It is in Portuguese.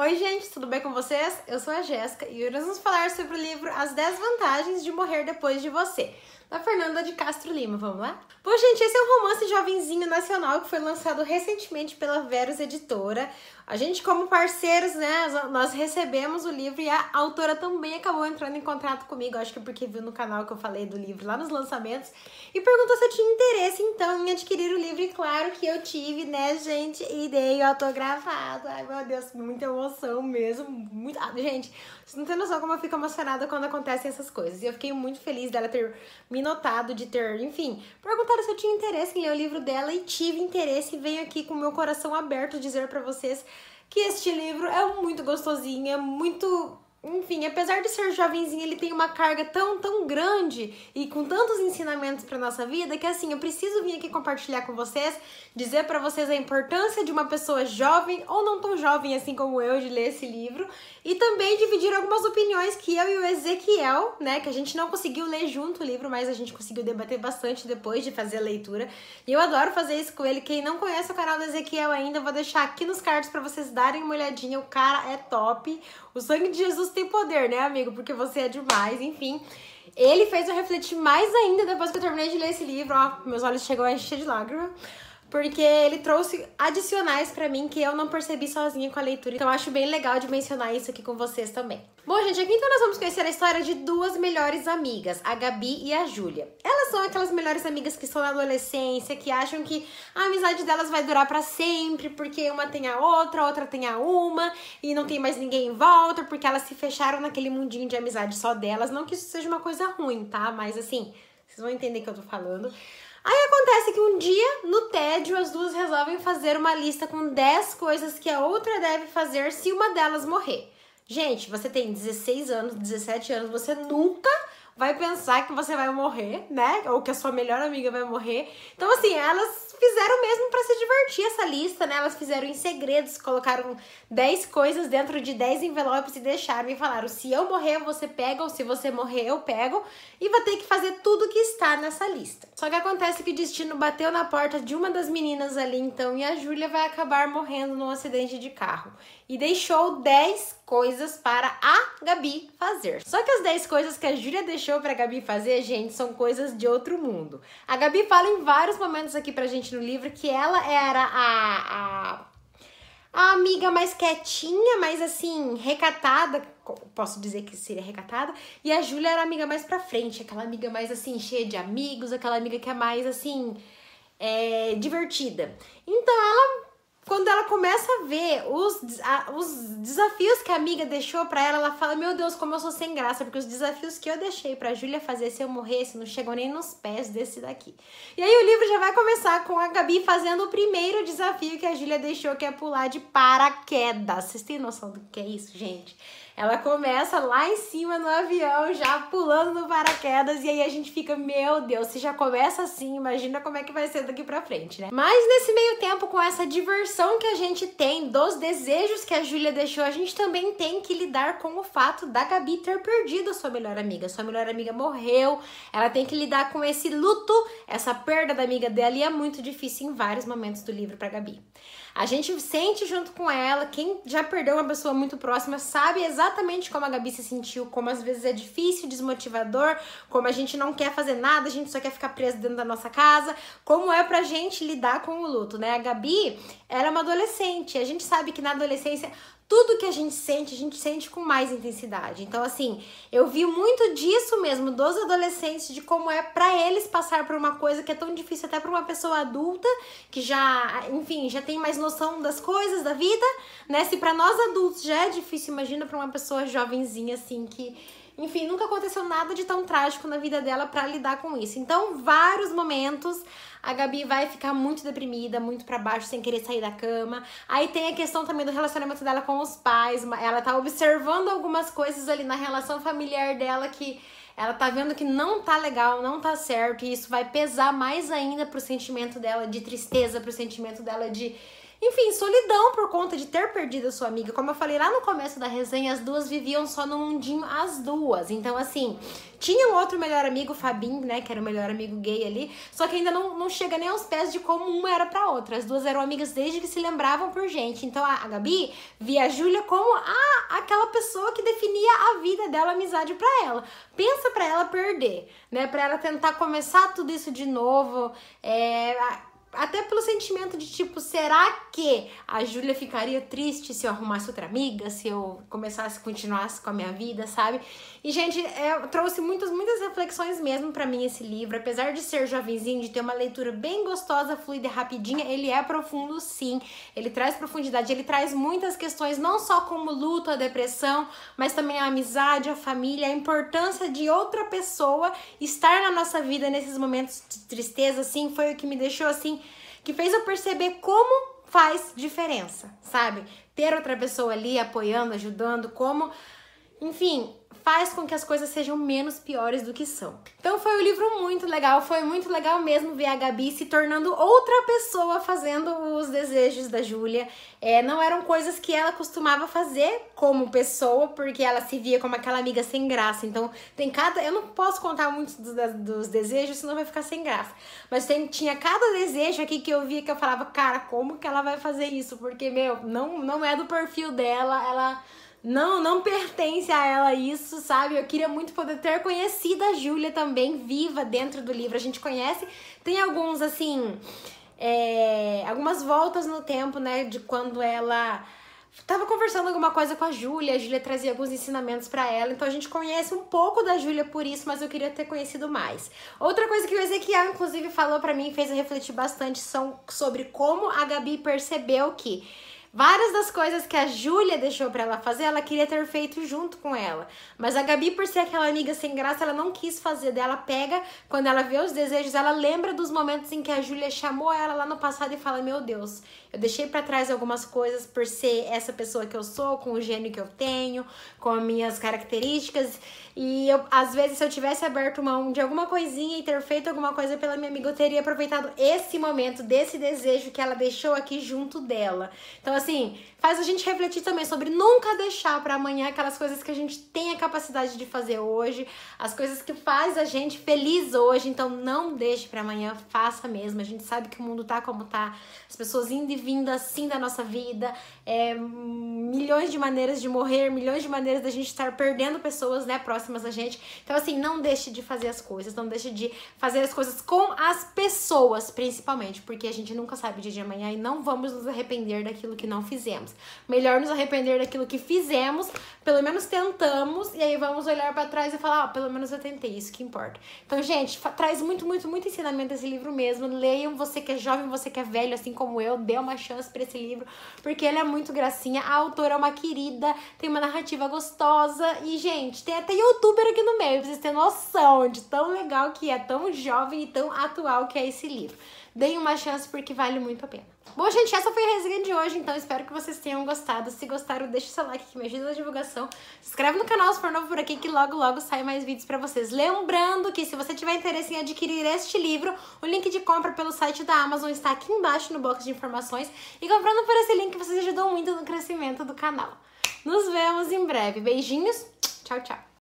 Oi, gente, tudo bem com vocês? Eu sou a Jéssica e hoje nós vamos falar sobre o livro As 10 Vantagens de Morrer Depois de Você, da Fernanda de Castro Lima. Vamos lá? Bom, gente, esse é um romance jovenzinho nacional que foi lançado recentemente pela Verus Editora. A gente, como parceiros, né, nós recebemos o livro e a autora também acabou entrando em contato comigo, acho que porque viu no canal que eu falei do livro lá nos lançamentos, e perguntou se eu tinha interesse, então, em adquirir o livro. E claro que eu tive, né, gente? E dei autografado. Ai, meu Deus, muita emoção mesmo. Muito... Ah, gente, vocês não tem noção como eu fico emocionada quando acontecem essas coisas. E eu fiquei muito feliz dela ter me notado, de ter, enfim, perguntaram se eu tinha interesse em ler o livro dela e tive interesse e venho aqui com o meu coração aberto dizer para vocês que este livro é muito gostosinho, é muito enfim, apesar de ser jovenzinho, ele tem uma carga tão, tão grande e com tantos ensinamentos para nossa vida que assim, eu preciso vir aqui compartilhar com vocês, dizer para vocês a importância de uma pessoa jovem ou não tão jovem assim como eu de ler esse livro e também dividir algumas opiniões que eu e o Ezequiel, né, que a gente não conseguiu ler junto o livro, mas a gente conseguiu debater bastante depois de fazer a leitura. E eu adoro fazer isso com ele. Quem não conhece o canal do Ezequiel ainda, eu vou deixar aqui nos cards para vocês darem uma olhadinha. O cara é top. O sangue de Jesus tem poder, né, amigo? Porque você é demais, enfim. Ele fez eu refletir mais ainda depois que eu terminei de ler esse livro, ó, meus olhos chegam a encher de lágrimas Porque ele trouxe adicionais para mim que eu não percebi sozinha com a leitura. Então acho bem legal de mencionar isso aqui com vocês também. Bom, gente, aqui então nós vamos conhecer a história de duas melhores amigas, a Gabi e a Júlia são aquelas melhores amigas que estão na adolescência, que acham que a amizade delas vai durar para sempre, porque uma tem a outra, a outra tem a uma, e não tem mais ninguém em volta, porque elas se fecharam naquele mundinho de amizade só delas. Não que isso seja uma coisa ruim, tá? Mas assim, vocês vão entender o que eu tô falando. Aí acontece que um dia, no tédio, as duas resolvem fazer uma lista com 10 coisas que a outra deve fazer se uma delas morrer. Gente, você tem 16 anos, 17 anos, você nunca vai pensar que você vai morrer, né? Ou que a sua melhor amiga vai morrer. Então, assim, elas fizeram mesmo para se divertir essa lista, né? Elas fizeram em segredos, colocaram 10 coisas dentro de 10 envelopes e deixaram e falaram: se eu morrer, você pega, ou se você morrer, eu pego. E vai ter que fazer tudo que está nessa lista. Só que acontece que o destino bateu na porta de uma das meninas ali, então, e a Júlia vai acabar morrendo num acidente de carro. E deixou 10 coisas para a Gabi fazer. Só que as 10 coisas que a Júlia deixou deixou pra Gabi fazer, gente, são coisas de outro mundo. A Gabi fala em vários momentos aqui pra gente no livro que ela era a, a, a amiga mais quietinha, mais assim, recatada, posso dizer que seria recatada, e a Júlia era a amiga mais pra frente, aquela amiga mais assim, cheia de amigos, aquela amiga que é mais assim, é, divertida. Então ela quando ela começa a ver os, a, os desafios que a amiga deixou para ela, ela fala: Meu Deus, como eu sou sem graça, porque os desafios que eu deixei pra Júlia fazer se eu morresse não chegou nem nos pés desse daqui. E aí o livro já vai começar com a Gabi fazendo o primeiro desafio que a Júlia deixou, que é pular de paraquedas. Vocês têm noção do que é isso, gente? Ela começa lá em cima no avião, já pulando no paraquedas, e aí a gente fica, meu Deus, se já começa assim, imagina como é que vai ser daqui pra frente, né? Mas nesse meio tempo, com essa diversão que a gente tem, dos desejos que a Júlia deixou, a gente também tem que lidar com o fato da Gabi ter perdido a sua melhor amiga. Sua melhor amiga morreu, ela tem que lidar com esse luto, essa perda da amiga dela, e é muito difícil em vários momentos do livro pra Gabi. A gente sente junto com ela. Quem já perdeu uma pessoa muito próxima sabe exatamente como a Gabi se sentiu, como às vezes é difícil, desmotivador, como a gente não quer fazer nada, a gente só quer ficar preso dentro da nossa casa, como é pra gente lidar com o luto, né? A Gabi, era é uma adolescente. A gente sabe que na adolescência tudo que a gente sente, a gente sente com mais intensidade. Então, assim, eu vi muito disso mesmo dos adolescentes, de como é para eles passar por uma coisa que é tão difícil até para uma pessoa adulta, que já, enfim, já tem mais noção das coisas, da vida, né? Se para nós adultos já é difícil, imagina para uma pessoa jovenzinha assim que enfim, nunca aconteceu nada de tão trágico na vida dela para lidar com isso. Então, vários momentos a Gabi vai ficar muito deprimida, muito para baixo, sem querer sair da cama. Aí tem a questão também do relacionamento dela com os pais. Ela tá observando algumas coisas ali na relação familiar dela que ela tá vendo que não tá legal, não tá certo, e isso vai pesar mais ainda pro sentimento dela de tristeza, pro sentimento dela de enfim, solidão por conta de ter perdido a sua amiga. Como eu falei lá no começo da resenha, as duas viviam só no mundinho, as duas. Então, assim, tinha um outro melhor amigo, Fabinho, né? Que era o melhor amigo gay ali. Só que ainda não, não chega nem aos pés de como uma era pra outra. As duas eram amigas desde que se lembravam por gente. Então, a, a Gabi via a Júlia como a, aquela pessoa que definia a vida dela, a amizade para ela. Pensa para ela perder, né? Pra ela tentar começar tudo isso de novo. É até pelo sentimento de tipo, será que a Júlia ficaria triste se eu arrumasse outra amiga, se eu começasse, continuasse com a minha vida, sabe? E, gente, é, trouxe muitas, muitas reflexões mesmo para mim esse livro. Apesar de ser jovenzinho, de ter uma leitura bem gostosa, fluida e rapidinha, ele é profundo sim. Ele traz profundidade, ele traz muitas questões, não só como luto, a depressão, mas também a amizade, a família, a importância de outra pessoa estar na nossa vida nesses momentos de tristeza, assim, foi o que me deixou assim que fez eu perceber como faz diferença, sabe? Ter outra pessoa ali apoiando, ajudando, como. Enfim, faz com que as coisas sejam menos piores do que são. Então foi um livro muito legal, foi muito legal mesmo ver a Gabi se tornando outra pessoa fazendo os desejos da Júlia. É, não eram coisas que ela costumava fazer como pessoa, porque ela se via como aquela amiga sem graça. Então tem cada. Eu não posso contar muitos dos, dos desejos, senão vai ficar sem graça. Mas tem, tinha cada desejo aqui que eu via que eu falava, cara, como que ela vai fazer isso? Porque, meu, não, não é do perfil dela, ela não, não pertence a ela isso, sabe? Eu queria muito poder ter conhecido a Júlia também, viva dentro do livro. A gente conhece, tem alguns, assim, é, algumas voltas no tempo, né? De quando ela tava conversando alguma coisa com a Júlia, a Júlia trazia alguns ensinamentos para ela, então a gente conhece um pouco da Júlia por isso, mas eu queria ter conhecido mais. Outra coisa que o Ezequiel inclusive falou para mim, e fez eu refletir bastante, são sobre como a Gabi percebeu que Várias das coisas que a Júlia deixou para ela fazer, ela queria ter feito junto com ela. Mas a Gabi, por ser aquela amiga sem graça, ela não quis fazer dela. Pega, quando ela vê os desejos, ela lembra dos momentos em que a Júlia chamou ela lá no passado e fala: Meu Deus, eu deixei para trás algumas coisas por ser essa pessoa que eu sou, com o gênio que eu tenho, com as minhas características. E eu, às vezes, se eu tivesse aberto mão de alguma coisinha e ter feito alguma coisa pela minha amiga, eu teria aproveitado esse momento, desse desejo que ela deixou aqui junto dela. Então, assim, assim, faz a gente refletir também sobre nunca deixar para amanhã aquelas coisas que a gente tem a capacidade de fazer hoje, as coisas que faz a gente feliz hoje. Então não deixe para amanhã, faça mesmo. A gente sabe que o mundo tá como tá, as pessoas indo e vindo assim da nossa vida, é milhões de maneiras de morrer, milhões de maneiras da gente estar perdendo pessoas, né, próximas a gente. Então, assim, não deixe de fazer as coisas, não deixe de fazer as coisas com as pessoas, principalmente, porque a gente nunca sabe o dia de amanhã e não vamos nos arrepender daquilo que não fizemos. Melhor nos arrepender daquilo que fizemos, pelo menos tentamos, e aí vamos olhar para trás e falar, ó, oh, pelo menos eu tentei, isso que importa. Então, gente, traz muito, muito, muito ensinamento esse livro mesmo. Leiam, você que é jovem, você que é velho, assim como eu, dê uma chance para esse livro, porque ele é muito gracinha. A autora uma querida, tem uma narrativa gostosa. E, gente, tem até youtuber aqui no meio, pra vocês terem noção de tão legal que é, tão jovem e tão atual que é esse livro. Deem uma chance porque vale muito a pena. Bom, gente, essa foi a resenha de hoje, então espero que vocês tenham gostado. Se gostaram, deixa o seu like que me ajuda na divulgação. Se inscreve no canal se for novo por aqui que logo, logo sai mais vídeos pra vocês. Lembrando que se você tiver interesse em adquirir este livro, o link de compra pelo site da Amazon está aqui embaixo no box de informações. E comprando por esse link, vocês ajudam muito no crescimento do canal. Nos vemos em breve. Beijinhos, tchau, tchau.